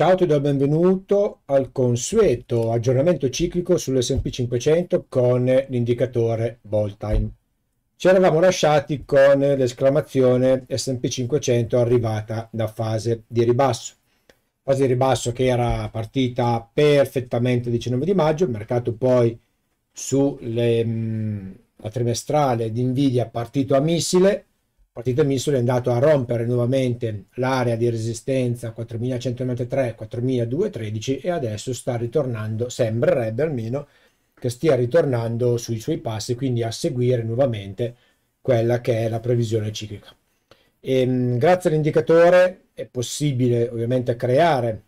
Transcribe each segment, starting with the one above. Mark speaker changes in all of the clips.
Speaker 1: Ciao, ti do il benvenuto al consueto aggiornamento ciclico sull'S&P 500 con l'indicatore Time. Ci eravamo lasciati con l'esclamazione S&P 500 arrivata da fase di ribasso. Fase di ribasso che era partita perfettamente il 19 di maggio, il mercato poi sulla mm, trimestrale di Nvidia partito a missile, partito Missuri è andato a rompere nuovamente l'area di resistenza 4193-4213 e adesso sta ritornando, sembrerebbe almeno, che stia ritornando sui suoi passi, quindi a seguire nuovamente quella che è la previsione ciclica. E, ehm, grazie all'indicatore è possibile ovviamente creare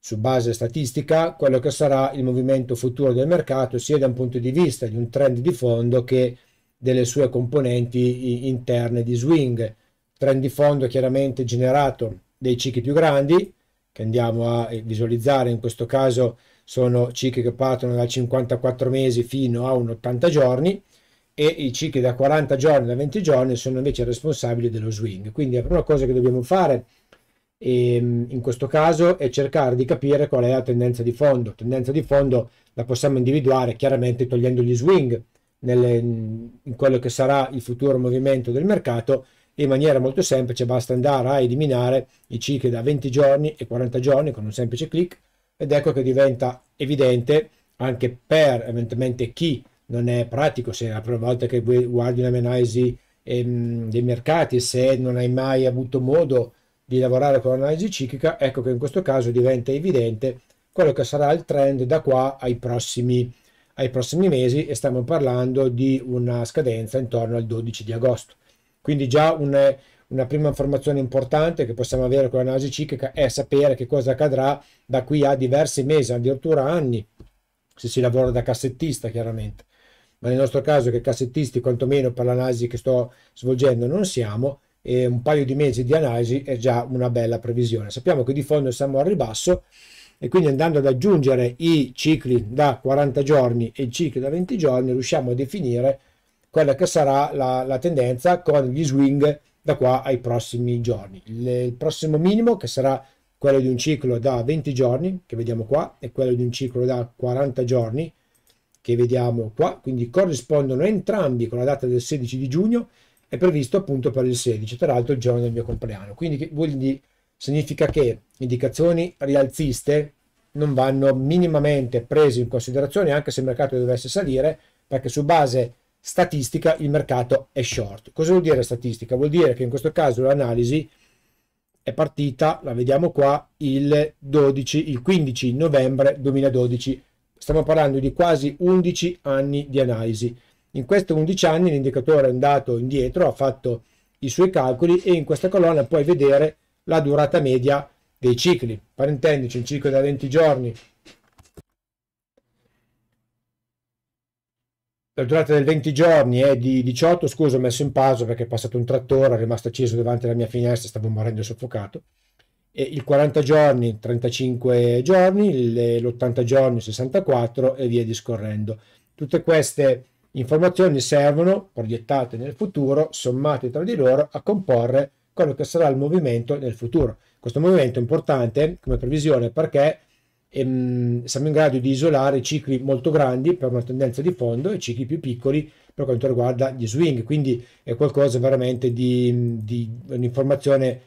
Speaker 1: su base statistica quello che sarà il movimento futuro del mercato sia da un punto di vista di un trend di fondo che delle sue componenti interne di swing. Trend di fondo chiaramente generato dei cicli più grandi che andiamo a eh, visualizzare, in questo caso sono cicli che partono da 54 mesi fino a un 80 giorni e i cicli da 40 giorni da 20 giorni sono invece responsabili dello swing. Quindi la prima cosa che dobbiamo fare ehm, in questo caso è cercare di capire qual è la tendenza di fondo. Tendenza di fondo la possiamo individuare chiaramente togliendo gli swing nelle, in quello che sarà il futuro movimento del mercato in maniera molto semplice basta andare a eliminare i cicli da 20 giorni e 40 giorni con un semplice clic ed ecco che diventa evidente anche per eventualmente chi non è pratico se è la prima volta che guardi un'analisi ehm, dei mercati se non hai mai avuto modo di lavorare con l'analisi ciclica ecco che in questo caso diventa evidente quello che sarà il trend da qua ai prossimi ai prossimi mesi e stiamo parlando di una scadenza intorno al 12 di agosto. Quindi già un, una prima informazione importante che possiamo avere con l'analisi ciclica è sapere che cosa accadrà da qui a diversi mesi, addirittura anni, se si lavora da cassettista chiaramente. Ma nel nostro caso che cassettisti, quantomeno per l'analisi che sto svolgendo, non siamo, e un paio di mesi di analisi è già una bella previsione. Sappiamo che di fondo siamo al ribasso, e quindi andando ad aggiungere i cicli da 40 giorni e i cicli da 20 giorni riusciamo a definire quella che sarà la, la tendenza con gli swing da qua ai prossimi giorni. Il, il prossimo minimo che sarà quello di un ciclo da 20 giorni che vediamo qua e quello di un ciclo da 40 giorni che vediamo qua, quindi corrispondono entrambi con la data del 16 di giugno, è previsto appunto per il 16, tra l'altro il giorno del mio compleanno. Quindi, vuol dire significa che indicazioni rialziste non vanno minimamente prese in considerazione anche se il mercato dovesse salire perché su base statistica il mercato è short. Cosa vuol dire statistica? Vuol dire che in questo caso l'analisi è partita, la vediamo qua, il, 12, il 15 novembre 2012. Stiamo parlando di quasi 11 anni di analisi. In questi 11 anni l'indicatore è andato indietro, ha fatto i suoi calcoli e in questa colonna puoi vedere la durata media dei cicli. Parentendici, il ciclo da 20 giorni, la durata del 20 giorni è di 18, scusa ho messo in pausa perché è passato un trattore, è rimasto acceso davanti alla mia finestra, stavo morendo soffocato, e il 40 giorni 35 giorni, l'80 giorni 64 e via discorrendo. Tutte queste informazioni servono, proiettate nel futuro, sommate tra di loro, a comporre quello che sarà il movimento nel futuro. Questo movimento è importante come previsione perché ehm, siamo in grado di isolare cicli molto grandi per una tendenza di fondo e cicli più piccoli per quanto riguarda gli swing, quindi è qualcosa veramente di, di un'informazione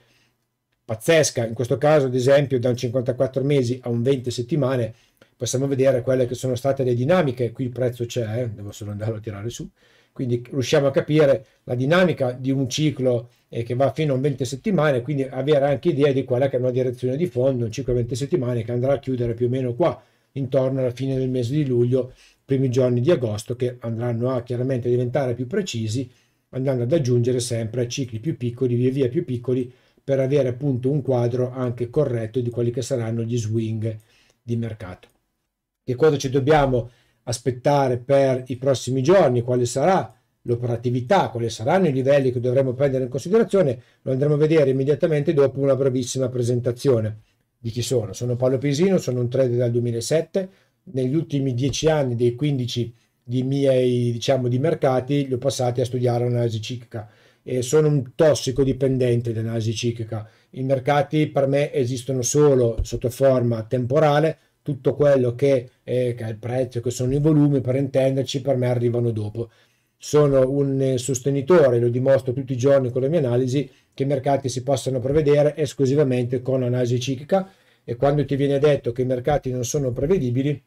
Speaker 1: pazzesca. In questo caso, ad esempio, da un 54 mesi a un 20 settimane possiamo vedere quelle che sono state le dinamiche. Qui il prezzo c'è, eh? devo solo andarlo a tirare su quindi riusciamo a capire la dinamica di un ciclo eh, che va fino a 20 settimane, quindi avere anche idea di qual è, è una direzione di fondo, un ciclo a 20 settimane che andrà a chiudere più o meno qua, intorno alla fine del mese di luglio, primi giorni di agosto, che andranno a chiaramente diventare più precisi, andando ad aggiungere sempre cicli più piccoli, via via più piccoli, per avere appunto un quadro anche corretto di quelli che saranno gli swing di mercato. Che cosa ci dobbiamo aspettare per i prossimi giorni, quale sarà l'operatività, quali saranno i livelli che dovremo prendere in considerazione, lo andremo a vedere immediatamente dopo una brevissima presentazione di chi sono. Sono Paolo Pesino, sono un trader dal 2007, negli ultimi dieci anni dei 15 di miei diciamo di mercati li ho passati a studiare l'analisi ciclica e sono un tossicodipendente analisi ciclica. I mercati per me esistono solo sotto forma temporale tutto quello che, è, che è il prezzo, che sono i volumi, per intenderci, per me arrivano dopo. Sono un eh, sostenitore, lo dimostro tutti i giorni con le mie analisi, che i mercati si possano prevedere esclusivamente con analisi ciclica e quando ti viene detto che i mercati non sono prevedibili,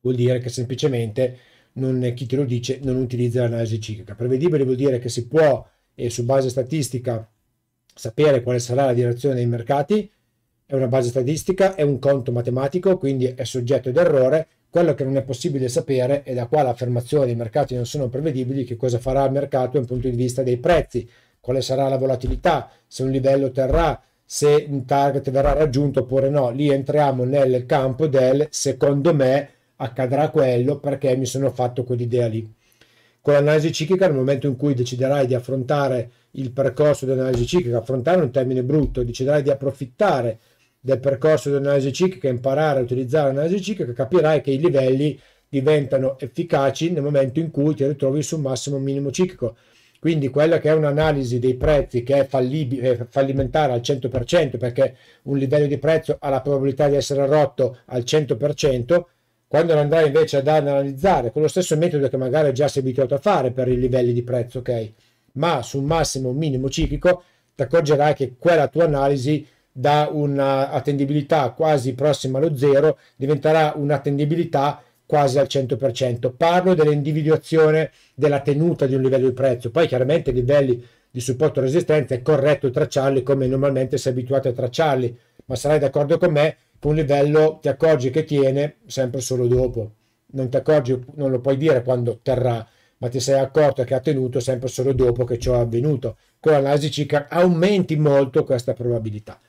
Speaker 1: vuol dire che semplicemente non, chi te lo dice non utilizza l'analisi ciclica. Prevedibile vuol dire che si può, e su base statistica, sapere quale sarà la direzione dei mercati, è una base statistica, è un conto matematico, quindi è soggetto ad errore. Quello che non è possibile sapere è da qua l'affermazione dei mercati non sono prevedibili, che cosa farà il mercato dal punto di vista dei prezzi, quale sarà la volatilità, se un livello terrà, se un target verrà raggiunto oppure no. Lì entriamo nel campo del secondo me accadrà quello perché mi sono fatto quell'idea lì. Con l'analisi ciclica, nel momento in cui deciderai di affrontare il percorso dell'analisi ciclica, affrontare un termine brutto, deciderai di approfittare del percorso dell'analisi analisi ciclica, imparare a utilizzare l'analisi ciclica, capirai che i livelli diventano efficaci nel momento in cui ti ritrovi sul massimo minimo ciclico. Quindi quella che è un'analisi dei prezzi che è fallibile, eh, fallimentare al 100% perché un livello di prezzo ha la probabilità di essere rotto al 100%, quando andrai invece ad analizzare con lo stesso metodo che magari già sei abituato a fare per i livelli di prezzo, ok? Ma sul massimo minimo ciclico ti accorgerai che quella tua analisi da un'attendibilità quasi prossima allo zero diventerà un'attendibilità quasi al 100%. Parlo dell'individuazione della tenuta di un livello di prezzo, poi chiaramente i livelli di supporto e resistenza è corretto tracciarli come normalmente sei abituato a tracciarli, ma sarai d'accordo con me che un livello ti accorgi che tiene sempre solo dopo. Non ti accorgi, non lo puoi dire quando terrà, ma ti sei accorto che ha tenuto sempre solo dopo che ciò è avvenuto. Con l'analisi ciclica aumenti molto questa probabilità.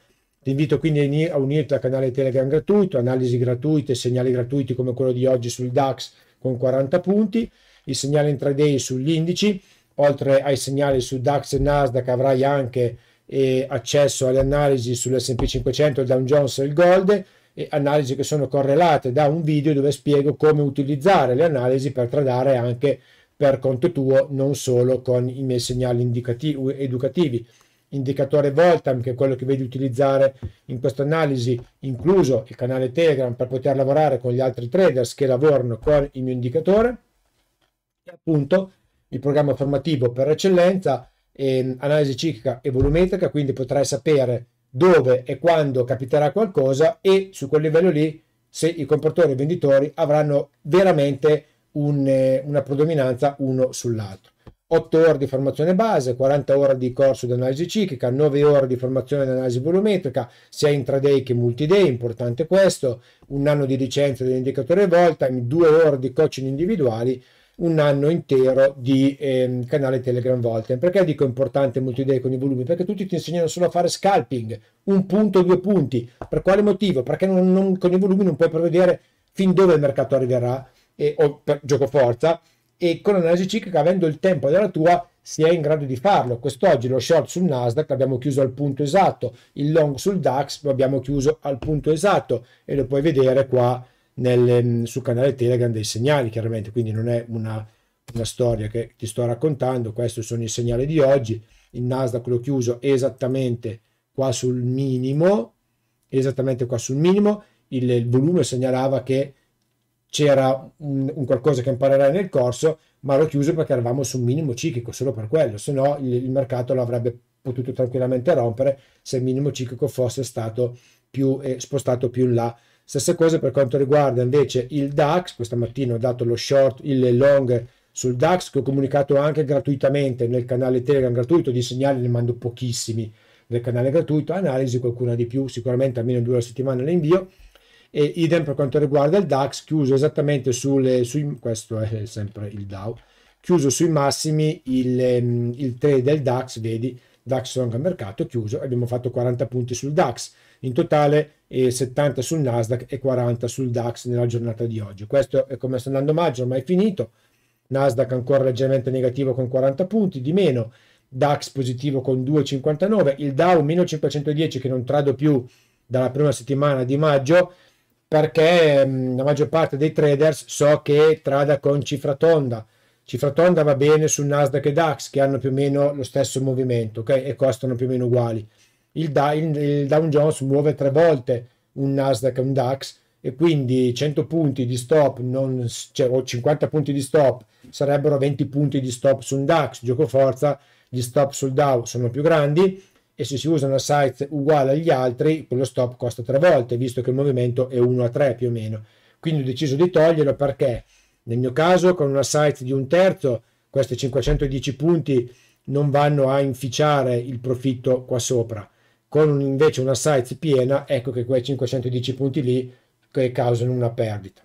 Speaker 1: Ti invito quindi a unirti al canale Telegram gratuito, analisi gratuite, segnali gratuiti come quello di oggi sul DAX con 40 punti, il segnale intraday sugli indici, oltre ai segnali su DAX e Nasdaq avrai anche eh, accesso alle analisi sull'S&P 500, il Dow Jones e il Gold, e analisi che sono correlate da un video dove spiego come utilizzare le analisi per tradare anche per conto tuo, non solo con i miei segnali educativi indicatore Voltam, che è quello che vedi utilizzare in questa analisi, incluso il canale Telegram per poter lavorare con gli altri traders che lavorano con il mio indicatore, e appunto il programma formativo per eccellenza, mm, analisi ciclica e volumetrica, quindi potrai sapere dove e quando capiterà qualcosa e su quel livello lì se i compratori e i venditori avranno veramente un, eh, una predominanza uno sull'altro. 8 ore di formazione base, 40 ore di corso di analisi ciclica, 9 ore di formazione di analisi volumetrica, sia intraday che multiday, importante questo, un anno di licenza dell'indicatore volta, 2 ore di coaching individuali, un anno intero di eh, canale Telegram Volta. Perché dico importante multiday con i volumi? Perché tutti ti insegnano solo a fare scalping, un punto, due punti. Per quale motivo? Perché non, non, con i volumi non puoi prevedere fin dove il mercato arriverà, eh, o per gioco forza, e con l'analisi ciclica avendo il tempo della tua si è in grado di farlo. Quest'oggi lo short sul Nasdaq l'abbiamo chiuso al punto esatto, il long sul DAX lo abbiamo chiuso al punto esatto e lo puoi vedere qua nel, mm, sul canale Telegram dei segnali, chiaramente, quindi non è una, una storia che ti sto raccontando, questi sono i segnali di oggi, il Nasdaq l'ho chiuso esattamente qua sul minimo, esattamente qua sul minimo, il, il volume segnalava che c'era un, un, qualcosa che imparerai nel corso, ma l'ho chiuso perché eravamo su un minimo ciclico solo per quello, se no il, il mercato lo avrebbe potuto tranquillamente rompere se il minimo ciclico fosse stato più eh, spostato più in là. Stessa cosa per quanto riguarda invece il DAX, questa mattina ho dato lo short, il long sul DAX che ho comunicato anche gratuitamente nel canale Telegram gratuito, di segnali ne mando pochissimi nel canale gratuito, analisi qualcuna di più, sicuramente almeno due alla settimana le invio e idem per quanto riguarda il DAX chiuso esattamente sulle, sui, questo è sempre il DAO, chiuso sui massimi il, ehm, il trade del DAX, vedi, DAX long a mercato chiuso, abbiamo fatto 40 punti sul DAX, in totale eh, 70 sul Nasdaq e 40 sul DAX nella giornata di oggi. Questo è come sta andando maggio, ormai è finito, Nasdaq ancora leggermente negativo con 40 punti di meno, DAX positivo con 2,59, il DAO meno 510 che non trado più dalla prima settimana di maggio, perché mh, mm, la maggior parte dei traders so che trada con cifra tonda. Cifra tonda va bene su Nasdaq e DAX che hanno più o meno lo stesso movimento okay? e costano più o meno uguali. Il, da, il, il Dow Jones muove tre volte un Nasdaq e un DAX e quindi 100 punti di stop non, cioè, o 50 punti di stop sarebbero 20 punti di stop su un DAX, gioco forza, gli stop sul Dow sono più grandi e se si usa una size uguale agli altri, quello stop costa tre volte, visto che il movimento è 1 a 3 più o meno. Quindi ho deciso di toglierlo perché nel mio caso con una size di un terzo, questi 510 punti non vanno a inficiare il profitto qua sopra. Con invece una size piena, ecco che quei 510 punti lì che causano una perdita.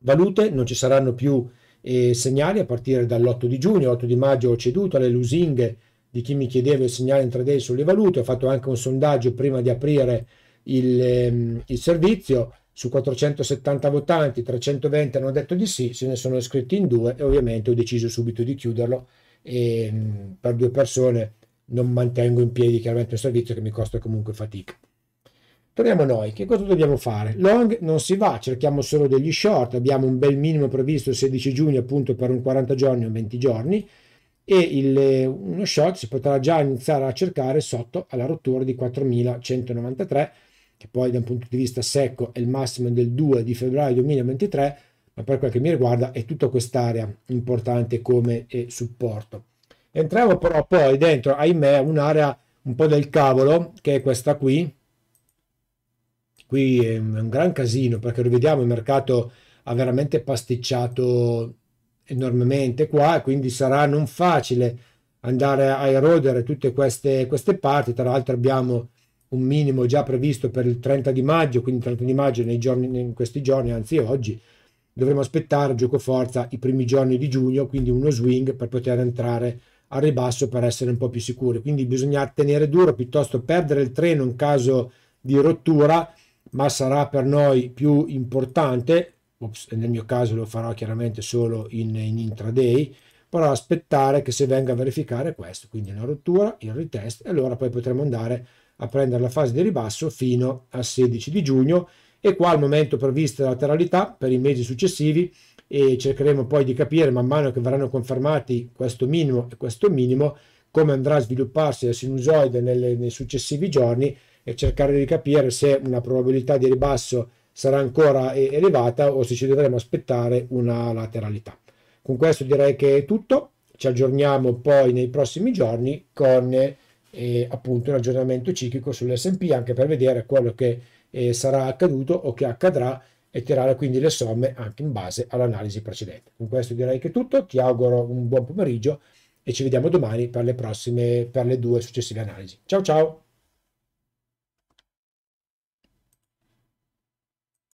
Speaker 1: Valute, non ci saranno più eh, segnali a partire dall'8 di giugno, 8 di maggio ho ceduto alle lusinghe di chi mi chiedeva il segnale intraday sulle valute, ho fatto anche un sondaggio prima di aprire il, ehm, il servizio, su 470 votanti 320 hanno detto di sì, se ne sono iscritti in due e ovviamente ho deciso subito di chiuderlo e mm, per due persone non mantengo in piedi chiaramente un servizio che mi costa comunque fatica. Torniamo a noi, che cosa dobbiamo fare? Long non si va, cerchiamo solo degli short, abbiamo un bel minimo previsto il 16 giugno appunto per un 40 giorni o 20 giorni, e il, eh, uno short si potrà già iniziare a cercare sotto alla rottura di 4193 che poi da un punto di vista secco è il massimo del 2 di febbraio 2023 ma per quel che mi riguarda è tutta quest'area importante come eh, supporto entriamo però poi dentro ahimè un'area un po' del cavolo che è questa qui qui è un gran casino perché lo vediamo il mercato ha veramente pasticciato enormemente qua e quindi sarà non facile andare a erodere tutte queste, queste parti. Tra l'altro abbiamo un minimo già previsto per il 30 di maggio, quindi 30 di maggio nei giorni, in questi giorni, anzi oggi, dovremo aspettare gioco forza i primi giorni di giugno, quindi uno swing per poter entrare al ribasso per essere un po' più sicuri. Quindi bisogna tenere duro, piuttosto perdere il treno in caso di rottura, ma sarà per noi più importante ops, nel mio caso lo farò chiaramente solo in, in intraday, però aspettare che se venga a verificare questo, quindi una rottura, il retest, e allora poi potremo andare a prendere la fase di ribasso fino al 16 di giugno e qua al momento prevista la lateralità per i mesi successivi e cercheremo poi di capire man mano che verranno confermati questo minimo e questo minimo come andrà a svilupparsi la sinusoide nelle, nei successivi giorni e cercare di capire se una probabilità di ribasso sarà ancora eh, elevata o se ci dovremo aspettare una lateralità. Con questo direi che è tutto, ci aggiorniamo poi nei prossimi giorni con eh, appunto un aggiornamento ciclico sull'S&P anche per vedere quello che eh, sarà accaduto o che accadrà e tirare quindi le somme anche in base all'analisi precedente. Con questo direi che è tutto, ti auguro un buon pomeriggio e ci vediamo domani per le prossime per le due successive analisi. Ciao ciao.